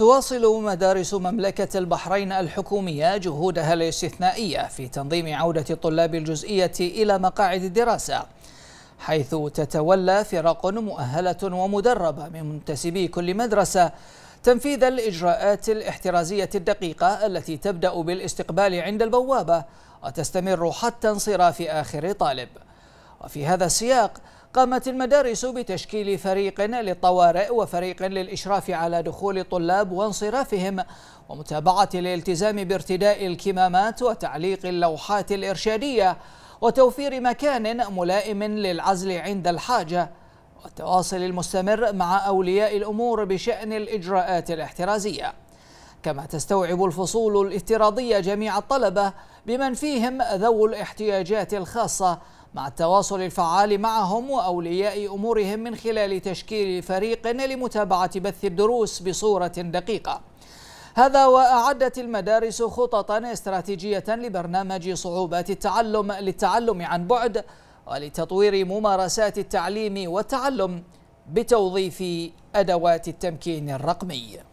تواصل مدارس مملكة البحرين الحكومية جهودها الاستثنائية في تنظيم عودة الطلاب الجزئية إلى مقاعد الدراسة حيث تتولى فرق مؤهلة ومدربة من منتسبي كل مدرسة تنفيذ الإجراءات الاحترازية الدقيقة التي تبدأ بالاستقبال عند البوابة وتستمر حتى انصراف آخر طالب وفي هذا السياق قامت المدارس بتشكيل فريق للطوارئ وفريق للإشراف على دخول الطلاب وانصرافهم ومتابعة الالتزام بارتداء الكمامات وتعليق اللوحات الإرشادية وتوفير مكان ملائم للعزل عند الحاجة والتواصل المستمر مع أولياء الأمور بشأن الإجراءات الاحترازية كما تستوعب الفصول الافتراضية جميع الطلبة بمن فيهم ذوو الاحتياجات الخاصة مع التواصل الفعال معهم وأولياء أمورهم من خلال تشكيل فريق لمتابعة بث الدروس بصورة دقيقة هذا وأعدت المدارس خططا استراتيجية لبرنامج صعوبات التعلم للتعلم عن بعد ولتطوير ممارسات التعليم والتعلم بتوظيف أدوات التمكين الرقمي